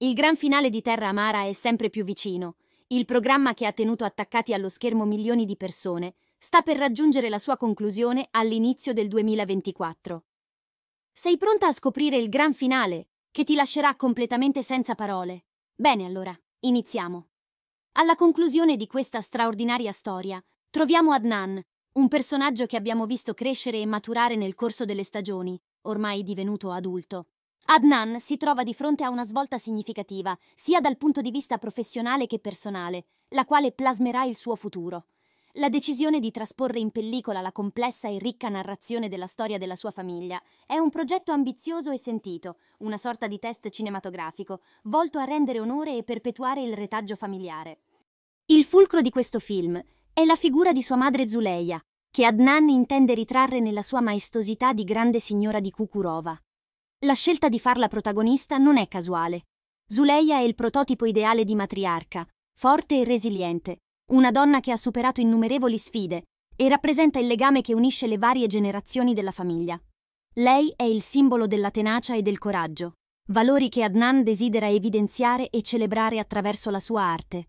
Il gran finale di Terra Amara è sempre più vicino. Il programma che ha tenuto attaccati allo schermo milioni di persone sta per raggiungere la sua conclusione all'inizio del 2024. Sei pronta a scoprire il gran finale, che ti lascerà completamente senza parole? Bene allora, iniziamo. Alla conclusione di questa straordinaria storia, troviamo Adnan, un personaggio che abbiamo visto crescere e maturare nel corso delle stagioni, ormai divenuto adulto. Adnan si trova di fronte a una svolta significativa, sia dal punto di vista professionale che personale, la quale plasmerà il suo futuro. La decisione di trasporre in pellicola la complessa e ricca narrazione della storia della sua famiglia è un progetto ambizioso e sentito, una sorta di test cinematografico, volto a rendere onore e perpetuare il retaggio familiare. Il fulcro di questo film è la figura di sua madre Zuleia, che Adnan intende ritrarre nella sua maestosità di grande signora di Kukurova. La scelta di farla protagonista non è casuale. Zuleia è il prototipo ideale di matriarca, forte e resiliente, una donna che ha superato innumerevoli sfide e rappresenta il legame che unisce le varie generazioni della famiglia. Lei è il simbolo della tenacia e del coraggio, valori che Adnan desidera evidenziare e celebrare attraverso la sua arte.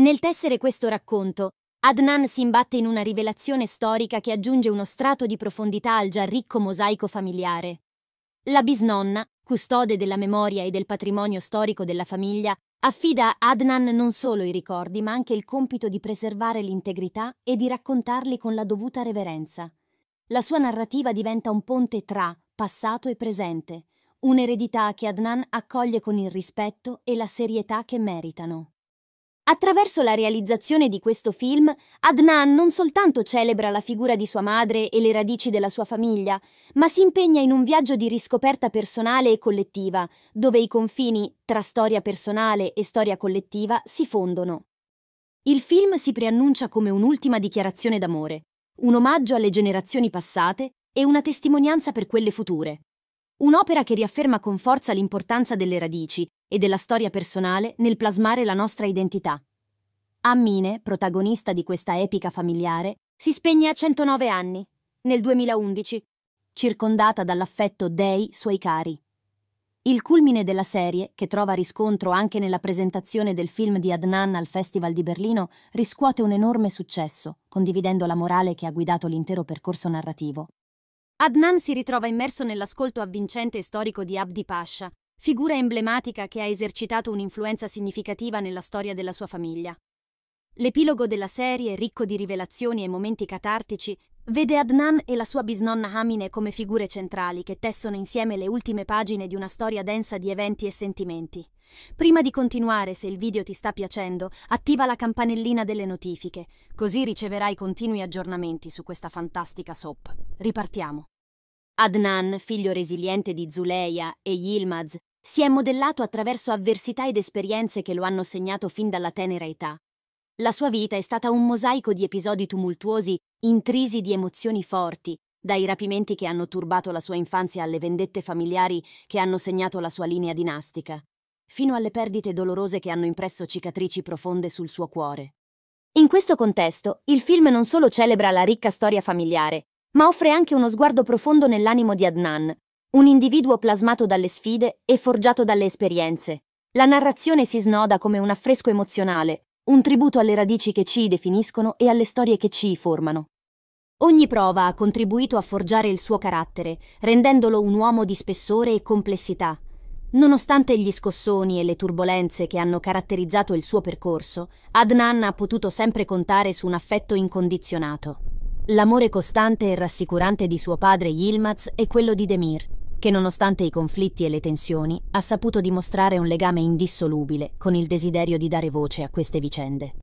Nel tessere questo racconto, Adnan si imbatte in una rivelazione storica che aggiunge uno strato di profondità al già ricco mosaico familiare. La bisnonna, custode della memoria e del patrimonio storico della famiglia, affida a Adnan non solo i ricordi, ma anche il compito di preservare l'integrità e di raccontarli con la dovuta reverenza. La sua narrativa diventa un ponte tra passato e presente, un'eredità che Adnan accoglie con il rispetto e la serietà che meritano. Attraverso la realizzazione di questo film, Adnan non soltanto celebra la figura di sua madre e le radici della sua famiglia, ma si impegna in un viaggio di riscoperta personale e collettiva, dove i confini tra storia personale e storia collettiva si fondono. Il film si preannuncia come un'ultima dichiarazione d'amore, un omaggio alle generazioni passate e una testimonianza per quelle future. Un'opera che riafferma con forza l'importanza delle radici, e della storia personale nel plasmare la nostra identità. Ammine, protagonista di questa epica familiare, si spegne a 109 anni, nel 2011, circondata dall'affetto dei suoi cari. Il culmine della serie, che trova riscontro anche nella presentazione del film di Adnan al Festival di Berlino, riscuote un enorme successo, condividendo la morale che ha guidato l'intero percorso narrativo. Adnan si ritrova immerso nell'ascolto avvincente e storico di Abdi Pasha, figura emblematica che ha esercitato un'influenza significativa nella storia della sua famiglia. L'epilogo della serie, ricco di rivelazioni e momenti catartici, vede Adnan e la sua bisnonna Hamine come figure centrali che tessono insieme le ultime pagine di una storia densa di eventi e sentimenti. Prima di continuare, se il video ti sta piacendo, attiva la campanellina delle notifiche, così riceverai continui aggiornamenti su questa fantastica soap. Ripartiamo. Adnan, figlio resiliente di Zuleia e Yilmaz, si è modellato attraverso avversità ed esperienze che lo hanno segnato fin dalla tenera età. La sua vita è stata un mosaico di episodi tumultuosi, intrisi di emozioni forti, dai rapimenti che hanno turbato la sua infanzia alle vendette familiari che hanno segnato la sua linea dinastica, fino alle perdite dolorose che hanno impresso cicatrici profonde sul suo cuore. In questo contesto, il film non solo celebra la ricca storia familiare, ma offre anche uno sguardo profondo nell'animo di Adnan, un individuo plasmato dalle sfide e forgiato dalle esperienze. La narrazione si snoda come un affresco emozionale, un tributo alle radici che ci definiscono e alle storie che ci formano. Ogni prova ha contribuito a forgiare il suo carattere, rendendolo un uomo di spessore e complessità. Nonostante gli scossoni e le turbolenze che hanno caratterizzato il suo percorso, Adnan ha potuto sempre contare su un affetto incondizionato. L'amore costante e rassicurante di suo padre Yilmaz e quello di Demir, che nonostante i conflitti e le tensioni ha saputo dimostrare un legame indissolubile con il desiderio di dare voce a queste vicende.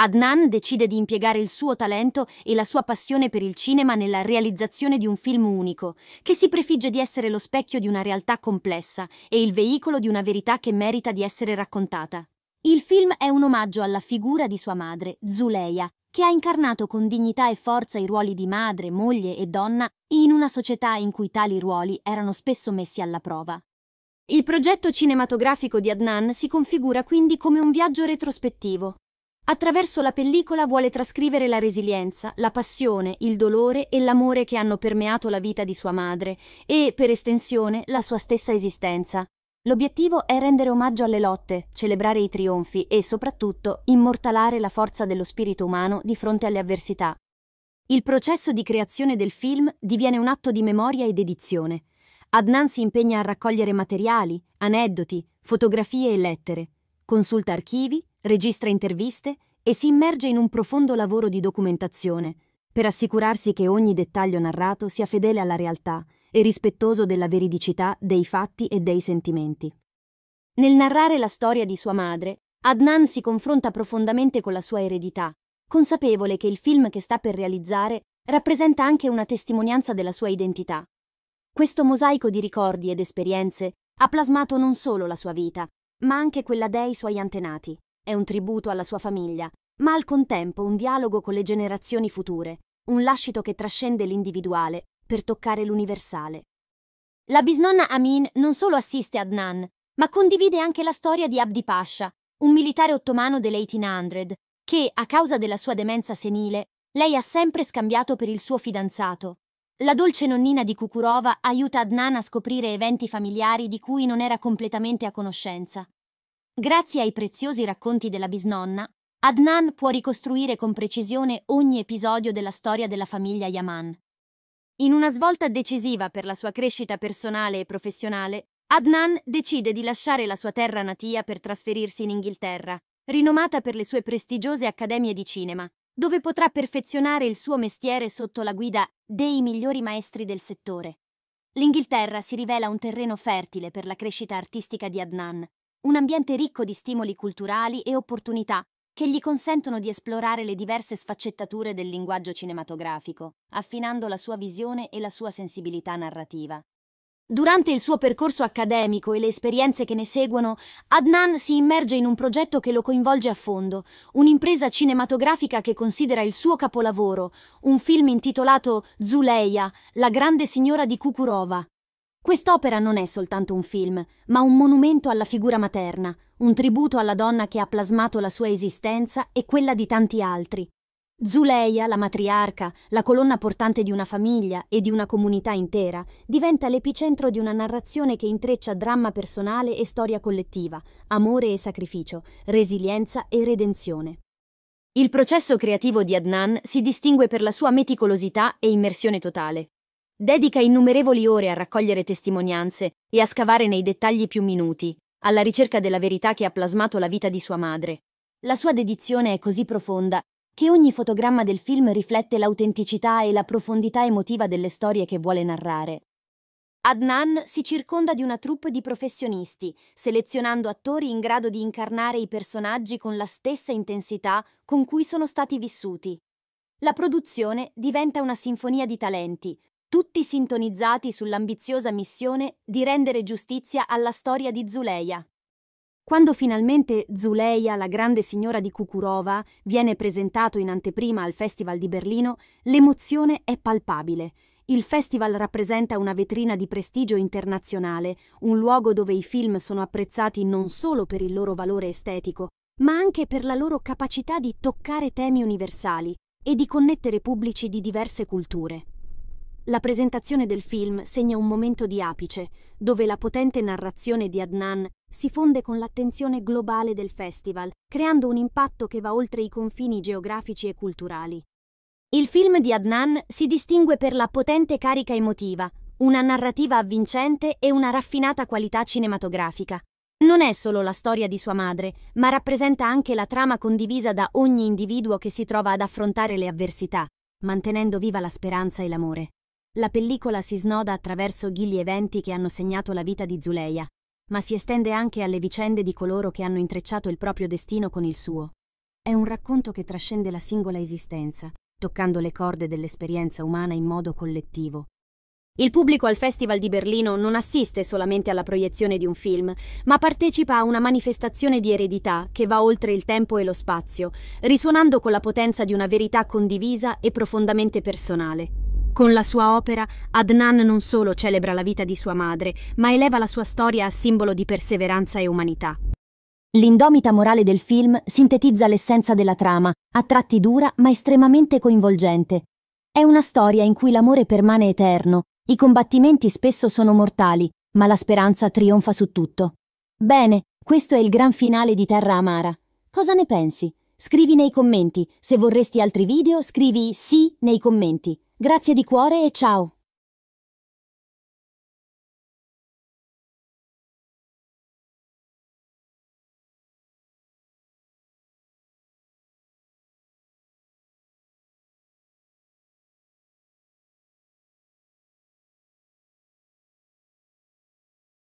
Adnan decide di impiegare il suo talento e la sua passione per il cinema nella realizzazione di un film unico, che si prefigge di essere lo specchio di una realtà complessa e il veicolo di una verità che merita di essere raccontata. Il film è un omaggio alla figura di sua madre, Zuleia, che ha incarnato con dignità e forza i ruoli di madre, moglie e donna in una società in cui tali ruoli erano spesso messi alla prova. Il progetto cinematografico di Adnan si configura quindi come un viaggio retrospettivo. Attraverso la pellicola vuole trascrivere la resilienza, la passione, il dolore e l'amore che hanno permeato la vita di sua madre e, per estensione, la sua stessa esistenza, L'obiettivo è rendere omaggio alle lotte, celebrare i trionfi e, soprattutto, immortalare la forza dello spirito umano di fronte alle avversità. Il processo di creazione del film diviene un atto di memoria ed edizione. Adnan si impegna a raccogliere materiali, aneddoti, fotografie e lettere, consulta archivi, registra interviste e si immerge in un profondo lavoro di documentazione per assicurarsi che ogni dettaglio narrato sia fedele alla realtà e rispettoso della veridicità dei fatti e dei sentimenti. Nel narrare la storia di sua madre, Adnan si confronta profondamente con la sua eredità, consapevole che il film che sta per realizzare rappresenta anche una testimonianza della sua identità. Questo mosaico di ricordi ed esperienze ha plasmato non solo la sua vita, ma anche quella dei suoi antenati. È un tributo alla sua famiglia, ma al contempo un dialogo con le generazioni future, un lascito che trascende l'individuale per toccare l'universale. La bisnonna Amin non solo assiste Adnan, ma condivide anche la storia di Abdi Pasha, un militare ottomano dell'1800, che, a causa della sua demenza senile, lei ha sempre scambiato per il suo fidanzato. La dolce nonnina di Kukurova aiuta Adnan a scoprire eventi familiari di cui non era completamente a conoscenza. Grazie ai preziosi racconti della bisnonna, Adnan può ricostruire con precisione ogni episodio della storia della famiglia Yaman. In una svolta decisiva per la sua crescita personale e professionale, Adnan decide di lasciare la sua terra natia per trasferirsi in Inghilterra, rinomata per le sue prestigiose accademie di cinema, dove potrà perfezionare il suo mestiere sotto la guida dei migliori maestri del settore. L'Inghilterra si rivela un terreno fertile per la crescita artistica di Adnan, un ambiente ricco di stimoli culturali e opportunità che gli consentono di esplorare le diverse sfaccettature del linguaggio cinematografico, affinando la sua visione e la sua sensibilità narrativa. Durante il suo percorso accademico e le esperienze che ne seguono, Adnan si immerge in un progetto che lo coinvolge a fondo, un'impresa cinematografica che considera il suo capolavoro, un film intitolato Zuleia, la grande signora di Kukurova, Quest'opera non è soltanto un film, ma un monumento alla figura materna, un tributo alla donna che ha plasmato la sua esistenza e quella di tanti altri. Zuleia, la matriarca, la colonna portante di una famiglia e di una comunità intera, diventa l'epicentro di una narrazione che intreccia dramma personale e storia collettiva, amore e sacrificio, resilienza e redenzione. Il processo creativo di Adnan si distingue per la sua meticolosità e immersione totale. Dedica innumerevoli ore a raccogliere testimonianze e a scavare nei dettagli più minuti, alla ricerca della verità che ha plasmato la vita di sua madre. La sua dedizione è così profonda che ogni fotogramma del film riflette l'autenticità e la profondità emotiva delle storie che vuole narrare. Adnan si circonda di una troupe di professionisti, selezionando attori in grado di incarnare i personaggi con la stessa intensità con cui sono stati vissuti. La produzione diventa una sinfonia di talenti, tutti sintonizzati sull'ambiziosa missione di rendere giustizia alla storia di Zuleia. Quando finalmente Zuleia, la grande signora di Kukurova, viene presentato in anteprima al Festival di Berlino, l'emozione è palpabile. Il festival rappresenta una vetrina di prestigio internazionale, un luogo dove i film sono apprezzati non solo per il loro valore estetico, ma anche per la loro capacità di toccare temi universali e di connettere pubblici di diverse culture. La presentazione del film segna un momento di apice, dove la potente narrazione di Adnan si fonde con l'attenzione globale del festival, creando un impatto che va oltre i confini geografici e culturali. Il film di Adnan si distingue per la potente carica emotiva, una narrativa avvincente e una raffinata qualità cinematografica. Non è solo la storia di sua madre, ma rappresenta anche la trama condivisa da ogni individuo che si trova ad affrontare le avversità, mantenendo viva la speranza e l'amore. La pellicola si snoda attraverso ghigli eventi che hanno segnato la vita di Zuleia, ma si estende anche alle vicende di coloro che hanno intrecciato il proprio destino con il suo. È un racconto che trascende la singola esistenza, toccando le corde dell'esperienza umana in modo collettivo. Il pubblico al Festival di Berlino non assiste solamente alla proiezione di un film, ma partecipa a una manifestazione di eredità che va oltre il tempo e lo spazio, risuonando con la potenza di una verità condivisa e profondamente personale. Con la sua opera, Adnan non solo celebra la vita di sua madre, ma eleva la sua storia a simbolo di perseveranza e umanità. L'indomita morale del film sintetizza l'essenza della trama, a tratti dura ma estremamente coinvolgente. È una storia in cui l'amore permane eterno, i combattimenti spesso sono mortali, ma la speranza trionfa su tutto. Bene, questo è il gran finale di Terra Amara. Cosa ne pensi? Scrivi nei commenti. Se vorresti altri video, scrivi sì nei commenti. Grazie di cuore e ciao!